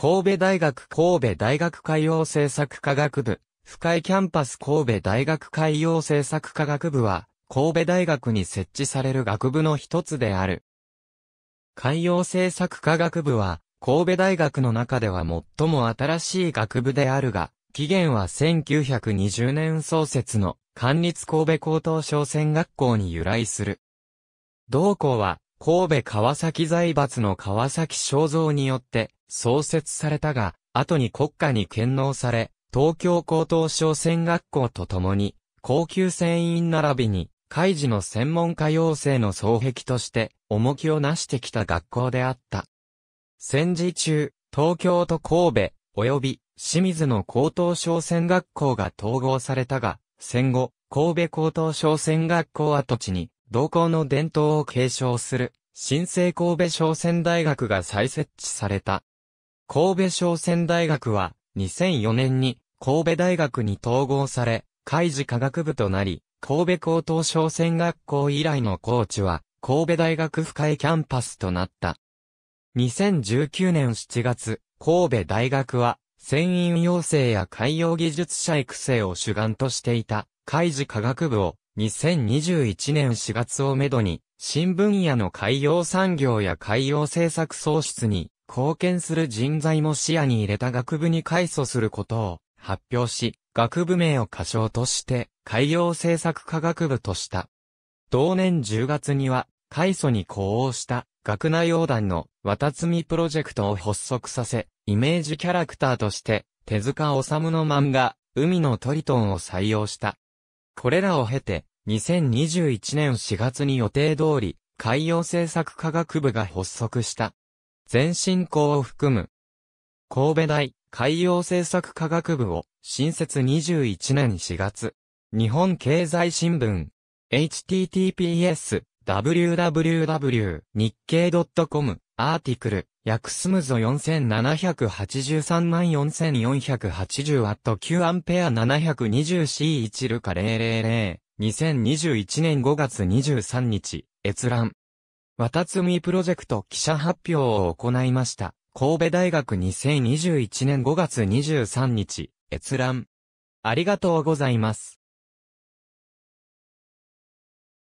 神戸大学神戸大学海洋政策科学部、深井キャンパス神戸大学海洋政策科学部は、神戸大学に設置される学部の一つである。海洋政策科学部は、神戸大学の中では最も新しい学部であるが、期限は1920年創設の、管立神戸高等商船学校に由来する。同校は、神戸川崎財閥の川崎肖像によって、創設されたが、後に国家に献納され、東京高等商船学校と共に、高級船員並びに、海事の専門家養成の双璧として、重きをなしてきた学校であった。戦時中、東京と神戸、及び清水の高等商船学校が統合されたが、戦後、神戸高等商船学校跡地に、同校の伝統を継承する、新生神戸商船大学が再設置された。神戸商船大学は、2004年に神戸大学に統合され、海事科学部となり、神戸高等商船学校以来の高知は、神戸大学深いキャンパスとなった。2019年7月、神戸大学は、船員養成や海洋技術者育成を主眼としていた、海事科学部を、2021年4月をめどに、新分野の海洋産業や海洋政策創出に貢献する人材も視野に入れた学部に改組することを発表し、学部名を過小として、海洋政策科学部とした。同年10月には、改祖に呼応した学内横断の渡積プロジェクトを発足させ、イメージキャラクターとして、手塚治虫の漫画、海のトリトンを採用した。これらを経て、2021年4月に予定通り、海洋政策科学部が発足した。全進行を含む、神戸大海洋政策科学部を新設21年4月、日本経済新聞、https, www, 日経 .com、アーティクル、約すむぞ4783万4 4 8 0ワット9アンペア 720C1 ルカ000、2021年5月23日、閲覧。わたつみプロジェクト記者発表を行いました。神戸大学2021年5月23日、閲覧。ありがとうございます。